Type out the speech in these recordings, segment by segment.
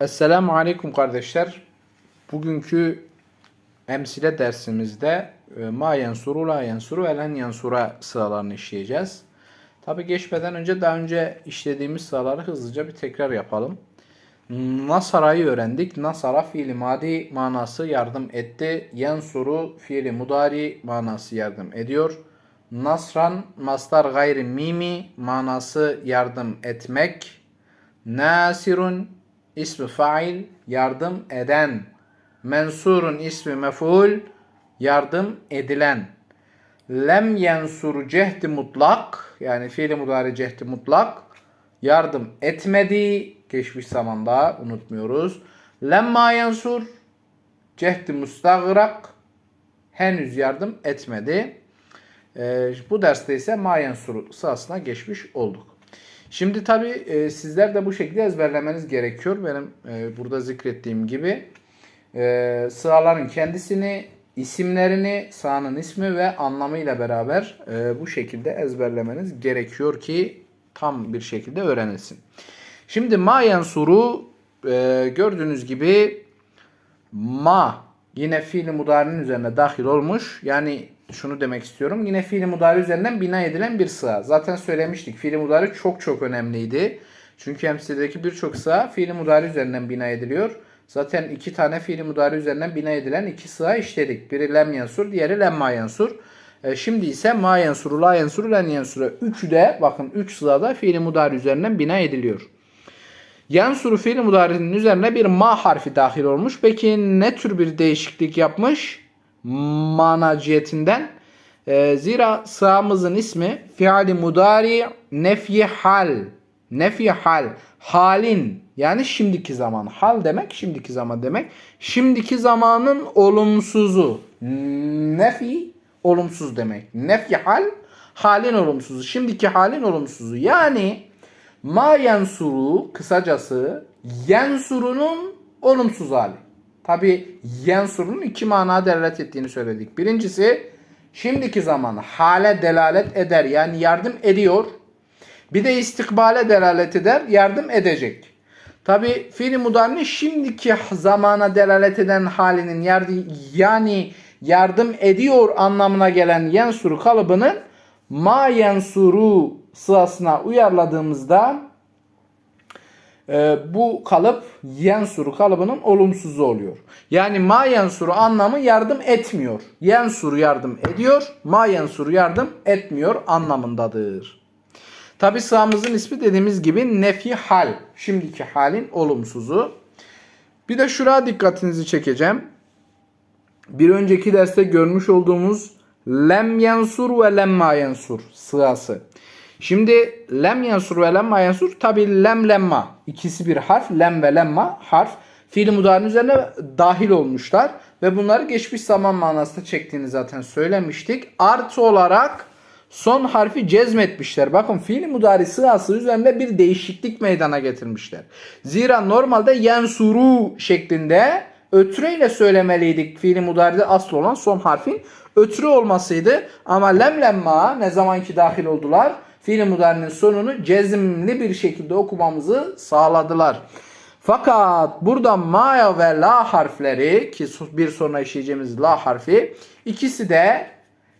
Esselamu Aleyküm kardeşler. Bugünkü emsile dersimizde e, ma yensuru la yensuru elen yensura sıralarını işleyeceğiz. Tabi geçmeden önce daha önce işlediğimiz sıraları hızlıca bir tekrar yapalım. Nasara'yı öğrendik. Nasara fiili madi manası yardım etti. Yensuru fiili mudari manası yardım ediyor. Nasran mastar gayri mimi manası yardım etmek. Nasirun ismi fail, yardım eden. Mensurun ismi meful, yardım edilen. Lem yensur cehdi mutlak, yani fiili mudari cehdi mutlak, yardım etmedi, geçmiş zamanda unutmuyoruz. Lemma yensur, cehdi mustagrak, henüz yardım etmedi. Ee, bu derste ise mayen sırasına geçmiş olduk. Şimdi tabi e, sizler de bu şekilde ezberlemeniz gerekiyor. Benim e, burada zikrettiğim gibi e, sıraların kendisini, isimlerini, sahanın ismi ve anlamıyla beraber e, bu şekilde ezberlemeniz gerekiyor ki tam bir şekilde öğrenilsin. Şimdi Mayen suru e, gördüğünüz gibi ma yine fiil mudarinin üzerine dahil olmuş. Yani şunu demek istiyorum. Yine fiili mudari üzerinden bina edilen bir sığa. Zaten söylemiştik. Fiili mudari çok çok önemliydi. Çünkü emsiledeki birçok sığa fiili mudari üzerinden bina ediliyor. Zaten iki tane fiili mudari üzerinden bina edilen iki sığa işledik. Biri lem yansur, diğeri lemma yansur. E, şimdi ise ma yansuru, la yansuru, len yansuru. Üçü de bakın üç sığa da fiili mudari üzerinden bina ediliyor. Yansuru fiili mudarinin üzerine bir ma harfi dahil olmuş. Peki ne tür bir değişiklik yapmış? manaciyetinden. E, zira sığamızın ismi fiali mudari nefi hal. Nefi hal. Halin yani şimdiki zaman. Hal demek şimdiki zaman demek. Şimdiki zamanın olumsuzu. Nefi olumsuz demek. Nefi hal halin olumsuzu. Şimdiki halin olumsuzu. Yani ma yensuru kısacası yensurunun olumsuz hali tabi yensurun iki mana delalet ettiğini söyledik. Birincisi şimdiki zaman hale delalet eder yani yardım ediyor. Bir de istikbale delalet eder yardım edecek. Tabi fiili mudarinin şimdiki zamana delalet eden halinin yani yardım ediyor anlamına gelen yensuru kalıbının ma yensuru sırasına uyarladığımızda e, bu kalıp yensuru kalıbının olumsuzu oluyor. Yani ma yensuru anlamı yardım etmiyor. Yensuru yardım ediyor, ma yensuru yardım etmiyor anlamındadır. Tabi sağımızın ismi dediğimiz gibi nefi hal. Şimdiki halin olumsuzu. Bir de şuraya dikkatinizi çekeceğim. Bir önceki derste görmüş olduğumuz lem yensur ve lemma yensur sırası. Şimdi lem yansur ve lemma yansur tabi lem lemma ikisi bir harf lem ve lemma harf fiil mudarın üzerine dahil olmuşlar ve bunları geçmiş zaman manasında çektiğini zaten söylemiştik. Artı olarak son harfi cezmetmişler. Bakın fiil mudari sırası üzerinde bir değişiklik meydana getirmişler. Zira normalde yensuru şeklinde ötreyle söylemeliydik. Fiil mudaride asıl olan son harfin ötürü olmasıydı. Ama lem lemma ne zamanki dahil oldular fiil müdarinin sonunu cezimli bir şekilde okumamızı sağladılar. Fakat burada maya ve la harfleri ki bir sonra işleyeceğimiz la harfi ikisi de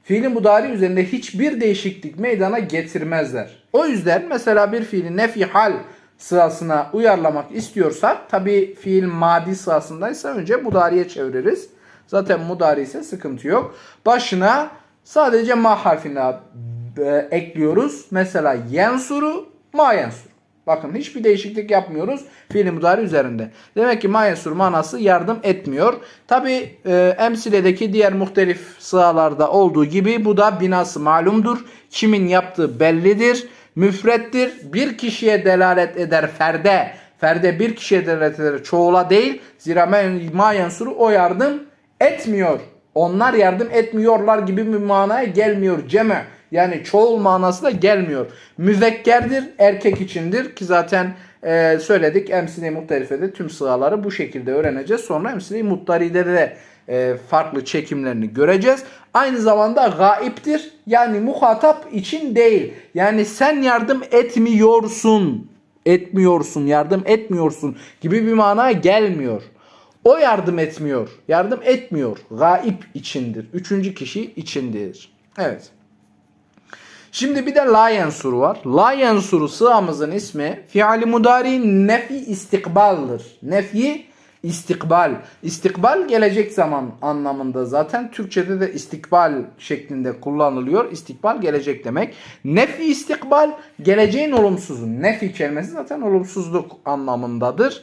fiilin mudari üzerinde hiçbir değişiklik meydana getirmezler. O yüzden mesela bir fiili nefi hal sırasına uyarlamak istiyorsak tabi fiil madi sırasındaysa önce mudariye çeviririz. Zaten mudari ise sıkıntı yok. Başına sadece ma harfini e, ekliyoruz. Mesela yensuru mayensuru Bakın hiçbir değişiklik yapmıyoruz fiil mudari üzerinde. Demek ki mayesur manası yardım etmiyor. Tabi e, emsiledeki diğer muhtelif sıralarda olduğu gibi bu da binası malumdur. Kimin yaptığı bellidir, müfrettir. Bir kişiye delalet eder ferde. Ferde bir kişiye delalet eder çoğula değil. Zira mayensuru o yardım etmiyor. Onlar yardım etmiyorlar gibi bir manaya gelmiyor ceme. Yani çoğul manasına gelmiyor. Müzekkerdir, erkek içindir ki zaten e, söyledik emsine-i muhterifede tüm sıraları bu şekilde öğreneceğiz. Sonra emsine-i de e, farklı çekimlerini göreceğiz. Aynı zamanda gaiptir yani muhatap için değil. Yani sen yardım etmiyorsun, etmiyorsun, yardım etmiyorsun gibi bir manaya gelmiyor. O yardım etmiyor. Yardım etmiyor. Gaip içindir. Üçüncü kişi içindir. Evet. Şimdi bir de la yansuru var. La yansuru sığamızın ismi fiali mudari nefi istikbaldır. Nefi istikbal. İstikbal gelecek zaman anlamında zaten Türkçede de istikbal şeklinde kullanılıyor. İstikbal gelecek demek. Nefi istikbal geleceğin olumsuzu. Nefi kelimesi zaten olumsuzluk anlamındadır.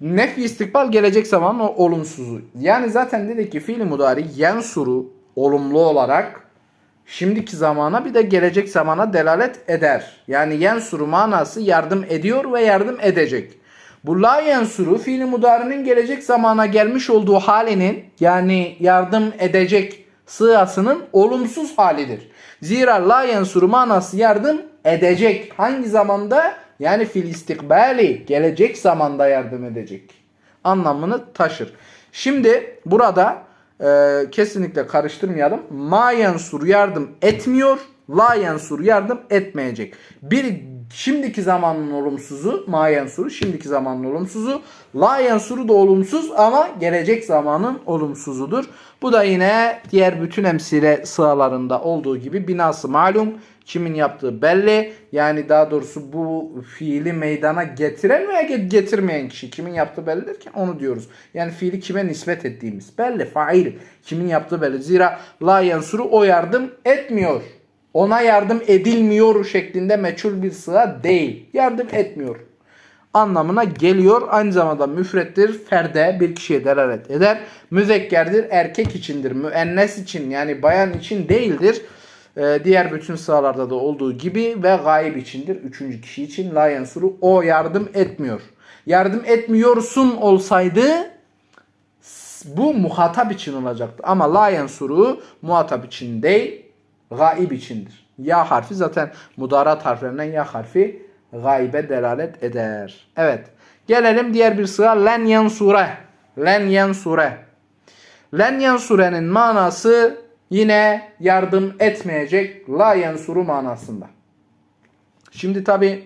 Nefi istikbal gelecek zaman olumsuzu. Yani zaten dedik ki fiil mudari yensuru olumlu olarak şimdiki zamana bir de gelecek zamana delalet eder. Yani yensuru manası yardım ediyor ve yardım edecek. Bu la yensuru fiili mudarinin gelecek zamana gelmiş olduğu halinin yani yardım edecek sığasının olumsuz halidir. Zira la yensuru manası yardım edecek. Hangi zamanda? Yani fil istikbali gelecek zamanda yardım edecek anlamını taşır. Şimdi burada e, kesinlikle karıştırmayalım. Ma yardım etmiyor. La yardım etmeyecek. Bir şimdiki zamanın olumsuzu ma yansuru şimdiki zamanın olumsuzu la yansuru da olumsuz ama gelecek zamanın olumsuzudur. Bu da yine diğer bütün emsile sıralarında olduğu gibi binası malum kimin yaptığı belli. Yani daha doğrusu bu fiili meydana getiren veya getirmeyen kişi kimin yaptığı bellidir ki onu diyoruz. Yani fiili kime nispet ettiğimiz belli fail kimin yaptığı belli. Zira la yansuru o yardım etmiyor ona yardım edilmiyor şeklinde meçhul bir sığa değil. Yardım etmiyor anlamına geliyor. Aynı zamanda müfrettir, ferde bir kişiye delalet eder. Müzekkerdir, erkek içindir, müennes için yani bayan için değildir. Ee, diğer bütün sıralarda da olduğu gibi ve gayib içindir. Üçüncü kişi için la yansuru o yardım etmiyor. Yardım etmiyorsun olsaydı bu muhatap için olacaktı. Ama la yansuru muhatap için değil gaib içindir. Ya harfi zaten mudarat harflerinden ya harfi gaibe delalet eder. Evet. Gelelim diğer bir sıra len yansure. Len yansure. Len yansure'nin manası yine yardım etmeyecek la yansuru manasında. Şimdi tabi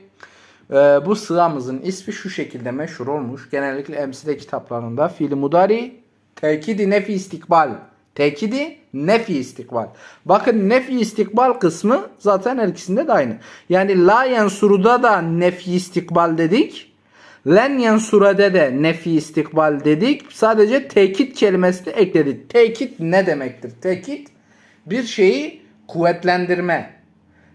e, bu sığamızın ismi şu şekilde meşhur olmuş. Genellikle emside kitaplarında fiil mudari tekidi nefi istikbal tekidi nefi istikbal. Bakın nefi istikbal kısmı zaten her ikisinde de aynı. Yani la yensuruda da nefi istikbal dedik. Len yensurede de nefi istikbal dedik. Sadece tekit kelimesini ekledik. Tekit ne demektir? Tekit bir şeyi kuvvetlendirme,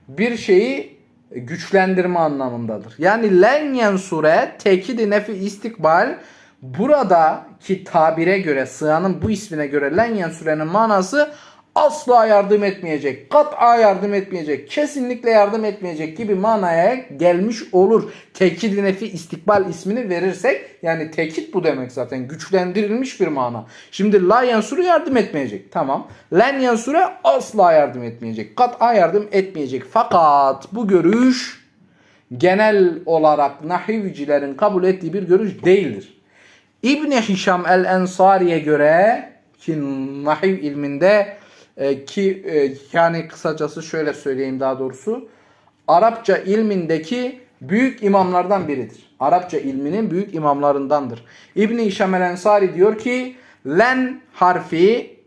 bir şeyi güçlendirme anlamındadır. Yani len yensure tekidi nefi istikbal buradaki tabire göre Sıyanın bu ismine göre lenyen sürenin manası asla yardım etmeyecek, kat'a yardım etmeyecek, kesinlikle yardım etmeyecek gibi manaya gelmiş olur. Tekid nefi istikbal ismini verirsek yani tekit bu demek zaten güçlendirilmiş bir mana. Şimdi la yansuru yardım etmeyecek. Tamam. Len yansure asla yardım etmeyecek. Kat'a yardım etmeyecek. Fakat bu görüş genel olarak nahivcilerin kabul ettiği bir görüş değildir. İbni Hişam el-Ensari'ye göre ki nahiv ilminde e, ki e, yani kısacası şöyle söyleyeyim daha doğrusu Arapça ilmindeki büyük imamlardan biridir. Arapça ilminin büyük imamlarındandır. İbni Hişam el-Ensari diyor ki len harfi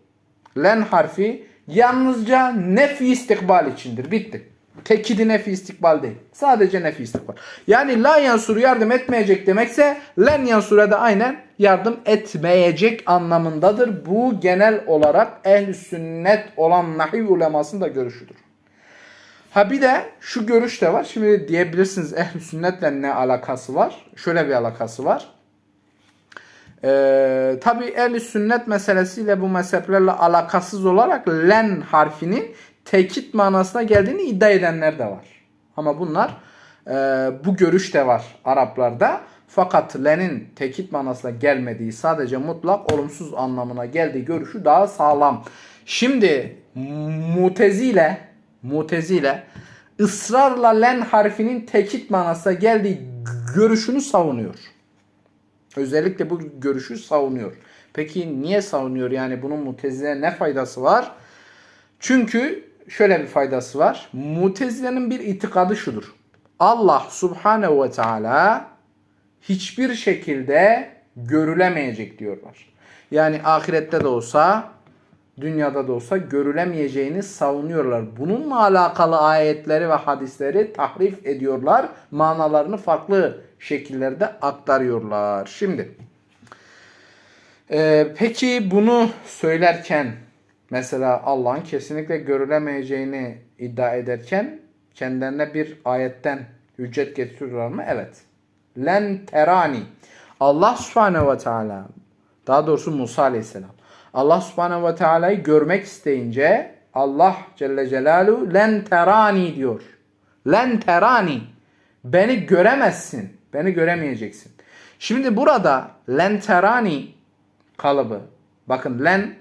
len harfi yalnızca nefi istikbal içindir. Bitti. Tekidi nefi istikbal değil. Sadece nefi istikbal. Yani lan yansuru yardım etmeyecek demekse len yansura da aynen yardım etmeyecek anlamındadır. Bu genel olarak ehl sünnet olan nahi ulemasının da görüşüdür. Ha bir de şu görüş de var. Şimdi diyebilirsiniz ehl sünnetle ne alakası var? Şöyle bir alakası var. Ee, Tabi ehl sünnet meselesiyle bu mezheplerle alakasız olarak len harfinin tekit manasına geldiğini iddia edenler de var. Ama bunlar e, bu görüş de var Araplarda. Fakat lenin tekit manasına gelmediği sadece mutlak olumsuz anlamına geldiği görüşü daha sağlam. Şimdi mutezile mutezile ısrarla len harfinin tekit manasına geldiği görüşünü savunuyor. Özellikle bu görüşü savunuyor. Peki niye savunuyor? Yani bunun mutezile ne faydası var? Çünkü şöyle bir faydası var. Mutezile'nin bir itikadı şudur. Allah subhanehu ve teala hiçbir şekilde görülemeyecek diyorlar. Yani ahirette de olsa dünyada da olsa görülemeyeceğini savunuyorlar. Bununla alakalı ayetleri ve hadisleri tahrif ediyorlar. Manalarını farklı şekillerde aktarıyorlar. Şimdi e, peki bunu söylerken mesela Allah'ın kesinlikle görülemeyeceğini iddia ederken kendilerine bir ayetten hüccet getiriyorlar mı? Evet. Len terani. Allah subhanehu ve teala daha doğrusu Musa aleyhisselam Allah subhanehu ve teala'yı görmek isteyince Allah Celle Celalu len terani diyor. Len terani. Beni göremezsin. Beni göremeyeceksin. Şimdi burada len terani kalıbı. Bakın len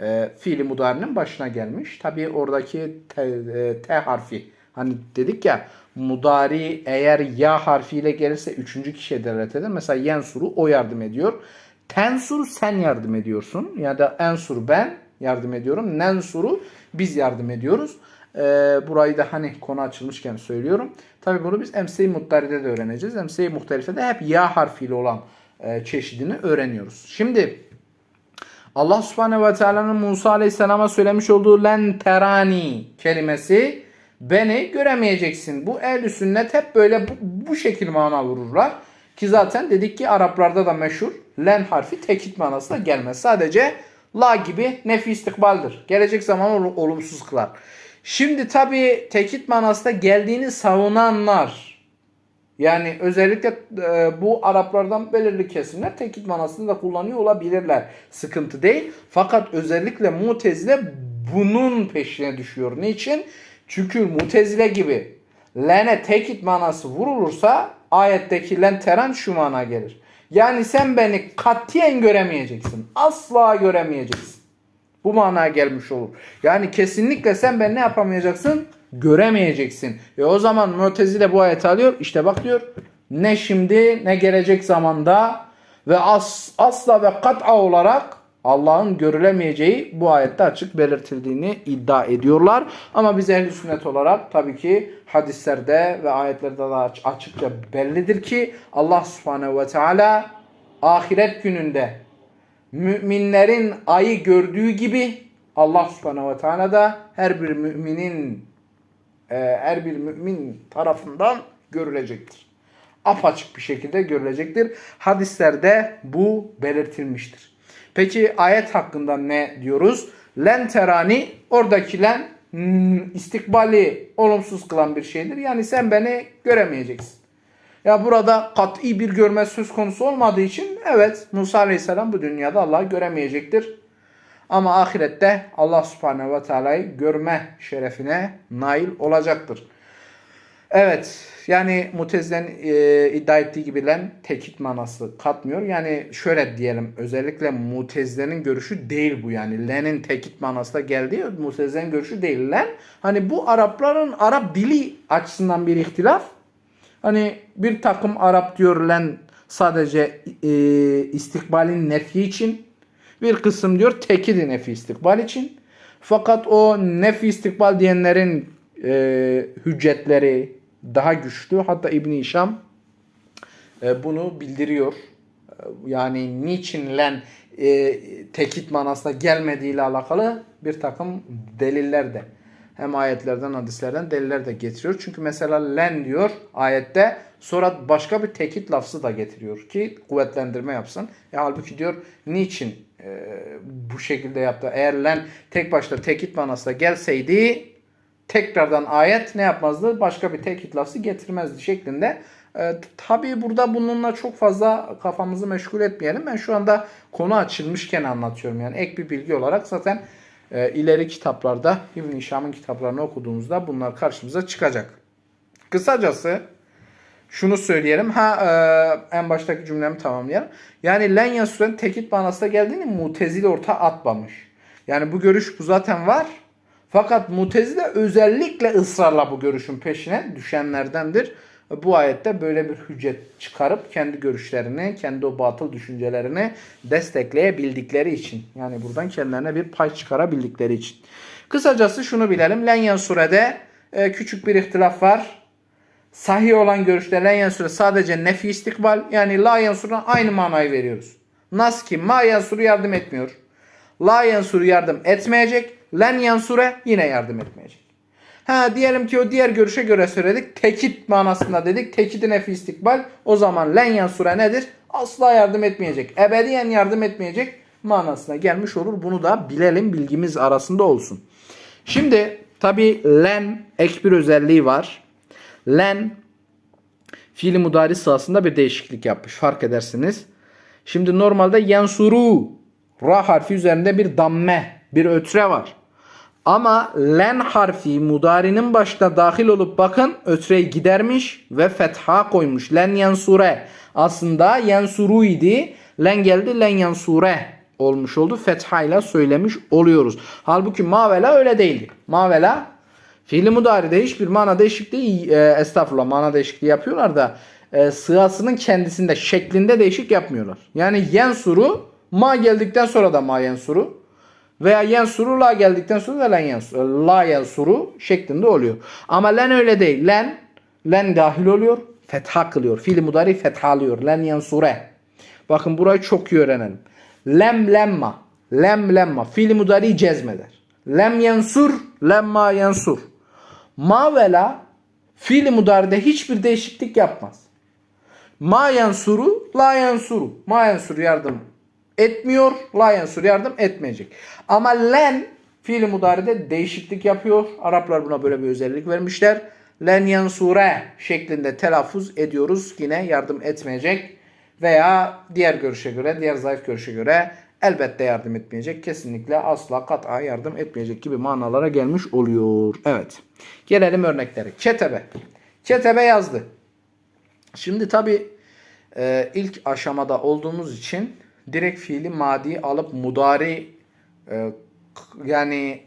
e, fiili mudarinin başına gelmiş. Tabi oradaki e, T e, te harfi hani dedik ya mudari eğer ya harfiyle gelirse üçüncü kişiye delalet eder. Mesela yensuru o yardım ediyor. tensuru sen yardım ediyorsun. Ya da ensur ben yardım ediyorum. Nensuru biz yardım ediyoruz. E, burayı da hani konu açılmışken söylüyorum. Tabi bunu biz emse Mudaride de öğreneceğiz. Emse-i de hep ya harfiyle olan e, çeşidini öğreniyoruz. Şimdi Allah subhanehu ve teala'nın Musa aleyhisselama söylemiş olduğu len terani kelimesi beni göremeyeceksin. Bu ehl sünnet hep böyle bu, bu şekil mana vururlar. Ki zaten dedik ki Araplarda da meşhur len harfi tekit manasına gelmez. Sadece la gibi nefi istikbaldir. Gelecek zaman olumsuz kılar. Şimdi tabi tekit manasına geldiğini savunanlar yani özellikle e, bu Araplardan belirli kesimler tekit manasını da kullanıyor olabilirler. Sıkıntı değil. Fakat özellikle Mutezile bunun peşine düşüyor. Niçin? Çünkü Mutezile gibi lene tekit manası vurulursa ayetteki lenteran şu mana gelir. Yani sen beni katiyen göremeyeceksin. Asla göremeyeceksin. Bu manaya gelmiş olur. Yani kesinlikle sen beni ne yapamayacaksın? göremeyeceksin. Ve o zaman Mu'tezile bu ayeti alıyor. İşte bak diyor ne şimdi ne gelecek zamanda ve as, asla ve kat'a olarak Allah'ın görülemeyeceği bu ayette açık belirtildiğini iddia ediyorlar. Ama biz ehl sünnet olarak tabii ki hadislerde ve ayetlerde de açıkça bellidir ki Allah subhanehu ve teala ahiret gününde müminlerin ayı gördüğü gibi Allah subhanehu ve teala da her bir müminin e, her bir mümin tarafından görülecektir. Apaçık bir şekilde görülecektir. Hadislerde bu belirtilmiştir. Peki ayet hakkında ne diyoruz? Len terani oradaki len hmm, istikbali olumsuz kılan bir şeydir. Yani sen beni göremeyeceksin. Ya burada kat'i bir görme söz konusu olmadığı için evet Musa Aleyhisselam bu dünyada Allah'ı göremeyecektir ama ahirette Allah subhanehu ve teala'yı görme şerefine nail olacaktır. Evet yani mutezden e, iddia ettiği gibi lem tekit manası katmıyor. Yani şöyle diyelim özellikle mutezdenin görüşü değil bu yani. Len'in tekit manası da geldi. Mutezdenin görüşü değil. Len hani bu Arapların Arap dili açısından bir ihtilaf. Hani bir takım Arap diyor len sadece e, istikbalin nefi için bir kısım diyor tekidi nefi istikbal için. Fakat o nefi istikbal diyenlerin e, hüccetleri daha güçlü. Hatta İbni İşam e, bunu bildiriyor. E, yani niçin len e, tekit manasına ile alakalı bir takım deliller de hem ayetlerden hadislerden deliller de getiriyor. Çünkü mesela len diyor ayette Sonra başka bir tekit lafzı da getiriyor ki kuvvetlendirme yapsın. E, halbuki diyor niçin e, bu şekilde yaptı? Eğer len tek başta tekit manasına gelseydi tekrardan ayet ne yapmazdı? Başka bir tekit lafzı getirmezdi şeklinde. E, tabii burada bununla çok fazla kafamızı meşgul etmeyelim. Ben şu anda konu açılmışken anlatıyorum. Yani ek bir bilgi olarak zaten e, ileri kitaplarda İbn-i kitaplarını okuduğumuzda bunlar karşımıza çıkacak. Kısacası şunu söyleyelim. Ha e, en baştaki cümlemi tamamlayalım. Yani len yasuren tekit manasına geldiğini mutezile orta atmamış. Yani bu görüş bu zaten var. Fakat mutezile özellikle ısrarla bu görüşün peşine düşenlerdendir. Bu ayette böyle bir hüccet çıkarıp kendi görüşlerini, kendi o batıl düşüncelerini destekleyebildikleri için. Yani buradan kendilerine bir pay çıkarabildikleri için. Kısacası şunu bilelim. Lenyen surede e, küçük bir ihtilaf var Sahi olan görüşte la yansura sadece nefi istikbal yani la yansura aynı manayı veriyoruz. Nas ki ma yansuru yardım etmiyor. La yansuru yardım etmeyecek. Len yansure yine yardım etmeyecek. Ha diyelim ki o diğer görüşe göre söyledik. Tekit manasında dedik. Tekidi nefi istikbal. O zaman len yansure nedir? Asla yardım etmeyecek. Ebediyen yardım etmeyecek manasına gelmiş olur. Bunu da bilelim bilgimiz arasında olsun. Şimdi tabi len ek bir özelliği var. Len fiili mudari sahasında bir değişiklik yapmış. Fark edersiniz. Şimdi normalde yensuru ra harfi üzerinde bir damme, bir ötre var. Ama len harfi mudarinin başına dahil olup bakın ötreyi gidermiş ve fetha koymuş. Len yensure. Aslında yensuru idi. Len geldi len yensure olmuş oldu. fetha ile söylemiş oluyoruz. Halbuki mavela öyle değildi. Mavela Fiili mudaride hiçbir mana değişikliği e, estağfurullah mana değişikliği yapıyorlar da e, sığasının kendisinde şeklinde değişik yapmıyorlar. Yani yensuru ma geldikten sonra da ma yensuru veya yensuru la geldikten sonra da len yensuru, la yensuru şeklinde oluyor. Ama len öyle değil. Len len dahil oluyor. Fetha kılıyor. Fiili mudari fethalıyor. Len yensure. Bakın burayı çok iyi öğrenelim. Lem lemma. Lem lemma. Fiili mudari cezmeder. Lem yensur. Lemma yensur. Mavela fiili mudaride hiçbir değişiklik yapmaz. Ma yansuru, la yansuru. Ma yansuru yardım etmiyor, la yansuru yardım etmeyecek. Ama len fiili mudaride değişiklik yapıyor. Araplar buna böyle bir özellik vermişler. Len yansure şeklinde telaffuz ediyoruz. Yine yardım etmeyecek veya diğer görüşe göre, diğer zayıf görüşe göre elbette yardım etmeyecek. Kesinlikle asla kat'a yardım etmeyecek gibi manalara gelmiş oluyor. Evet. Gelelim örneklere. Ketebe. Ketebe yazdı. Şimdi tabi e, ilk aşamada olduğumuz için direkt fiili madi alıp mudari e, yani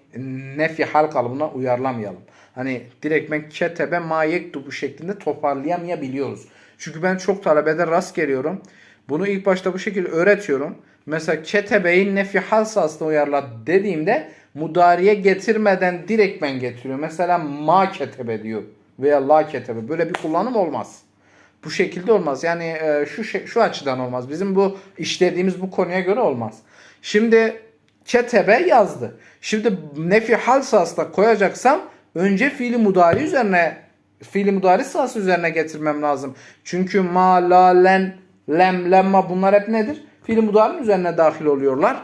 nefi hal kalıbına uyarlamayalım. Hani direkt ben ketebe ma bu şeklinde toparlayamayabiliyoruz. Çünkü ben çok talebede rast geliyorum. Bunu ilk başta bu şekilde öğretiyorum. Mesela çetebeyi nefi hal sahasına uyarlar dediğimde mudariye getirmeden direkt ben getiriyor. Mesela ma ketebe diyor veya la ketebe. Böyle bir kullanım olmaz. Bu şekilde olmaz. Yani e, şu şu açıdan olmaz. Bizim bu işlediğimiz bu konuya göre olmaz. Şimdi çetebe yazdı. Şimdi nefi hal sahasına koyacaksam önce fiili mudari üzerine fiili mudari sahası üzerine getirmem lazım. Çünkü ma, la, len, lem, lemma bunlar hep nedir? Fiil mudarın üzerine dahil oluyorlar.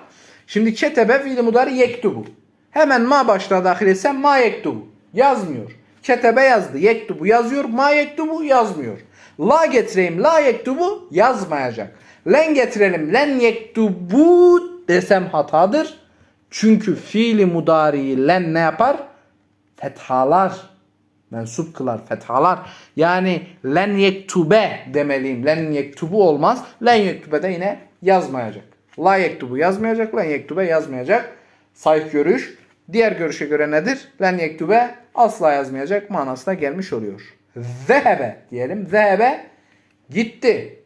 Şimdi ketebe fiil mudarı yektubu. Hemen ma başına dahil etsen ma yektubu. Yazmıyor. Ketebe yazdı. Yektubu yazıyor. Ma yektubu yazmıyor. La getireyim. La yektubu yazmayacak. Len getirelim. Len yektubu desem hatadır. Çünkü fiili mudariyi len ne yapar? Fethalar. Mensup kılar. Fethalar. Yani len yektube demeliyim. Len yektubu olmaz. Len yektube de yine yazmayacak. La yektubu yazmayacak, len yektube yazmayacak. Sayf görüş. Diğer görüşe göre nedir? Len yektube asla yazmayacak manasına gelmiş oluyor. Zehebe diyelim. Zehebe gitti.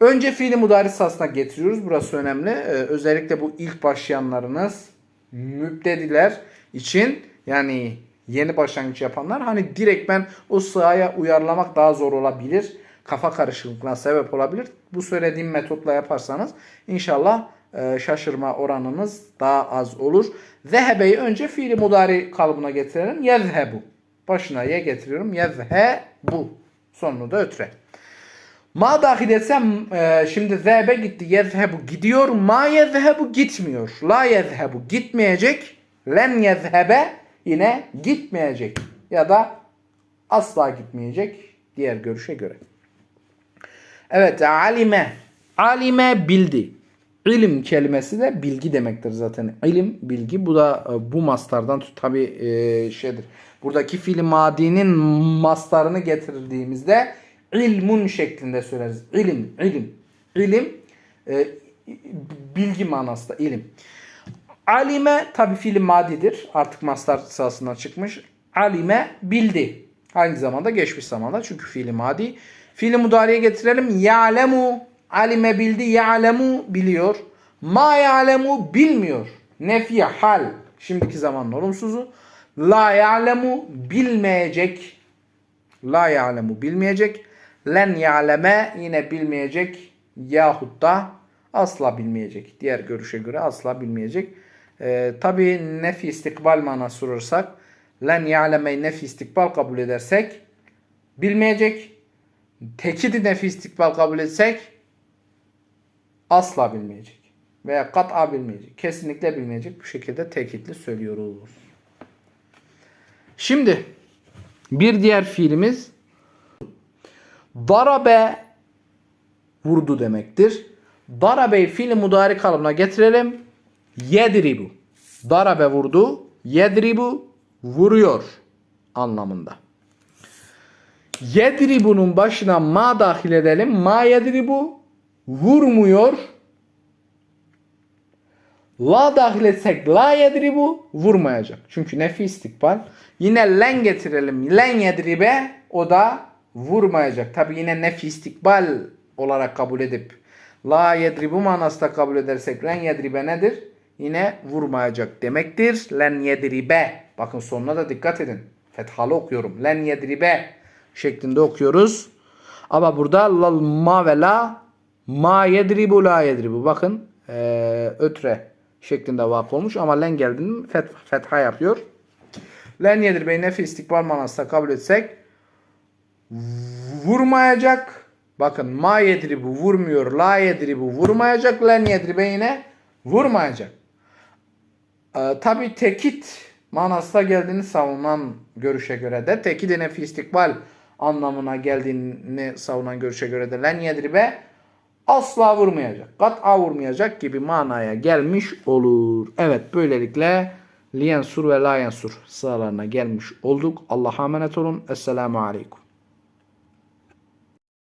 Önce fiili mudari sasına getiriyoruz. Burası önemli. Ee, özellikle bu ilk başlayanlarınız müptediler için yani yeni başlangıç yapanlar hani direkt ben o sıraya uyarlamak daha zor olabilir kafa karışıklığına sebep olabilir. Bu söylediğim metotla yaparsanız inşallah e, şaşırma oranınız daha az olur. Zehebe'yi önce fiili mudari kalıbına getirelim. Yezhebu. Başına ye getiriyorum. Yezhebu. Sonunu da ötre. Ma dahil etsem e, şimdi zebe gitti. Yezhebu gidiyor. Ma yezhebu gitmiyor. La yezhebu gitmeyecek. Len yezhebe yine gitmeyecek. Ya da asla gitmeyecek diğer görüşe göre. Evet alime. Alime bildi. İlim kelimesi de bilgi demektir zaten. İlim bilgi bu da e, bu mastardan tabi e, şeydir. Buradaki fiil madinin mastarını getirdiğimizde ilmun şeklinde söyleriz. İlim, ilim, ilim e, bilgi manasında ilim. Alime tabi fiil madidir. Artık mastar sırasından çıkmış. Alime bildi. Aynı zamanda geçmiş zamanda çünkü fiili madi. Fiili mudariye getirelim. Ya'lemu alime bildi. Ya'lemu biliyor. Ma ya'lemu bilmiyor. Nefiye hal. Şimdiki zaman olumsuzu. La ya'lemu bilmeyecek. La ya'lemu bilmeyecek. Len ya'leme yine bilmeyecek. Yahut da asla bilmeyecek. Diğer görüşe göre asla bilmeyecek. Ee, Tabi nefi istikbal manası sorursak, len yaleme nefi istikbal kabul edersek bilmeyecek tekidi nefi istikbal kabul etsek asla bilmeyecek. Veya kat'a bilmeyecek. Kesinlikle bilmeyecek. Bu şekilde tekitli söylüyoruz. Şimdi bir diğer fiilimiz darabe vurdu demektir. Darabe'yi fiili mudari kalıbına getirelim. Yedribu. Darabe vurdu. Yedribu vuruyor anlamında. Yedribu'nun başına ma dahil edelim. Ma yedribu vurmuyor. La dahil etsek la yedribu vurmayacak. Çünkü nefi istikbal. Yine len getirelim. Len yedribe o da vurmayacak. Tabi yine nefi istikbal olarak kabul edip la yedribu manasında kabul edersek len yedribe nedir? Yine vurmayacak demektir. Len yedribe. Bakın sonuna da dikkat edin. Fethalı okuyorum. Len yedribe şeklinde okuyoruz. Ama burada lal ma ve la ma yedribu la yedribu. Bakın e, ötre şeklinde vak olmuş ama len geldiğini fet fetha yapıyor. Len yedir bey nefi istikbal manasında kabul etsek vurmayacak. Bakın ma yedribu vurmuyor. La yedribu vurmayacak. Len yedribe yine vurmayacak. Ee, Tabi tekit manasına geldiğini savunan görüşe göre de tekid-i nefi istikbal anlamına geldiğini savunan görüşe göre de len yedribe asla vurmayacak. Kat'a vurmayacak gibi manaya gelmiş olur. Evet böylelikle liyensur ve layensur sıralarına gelmiş olduk. Allah'a emanet olun. Esselamu Aleyküm.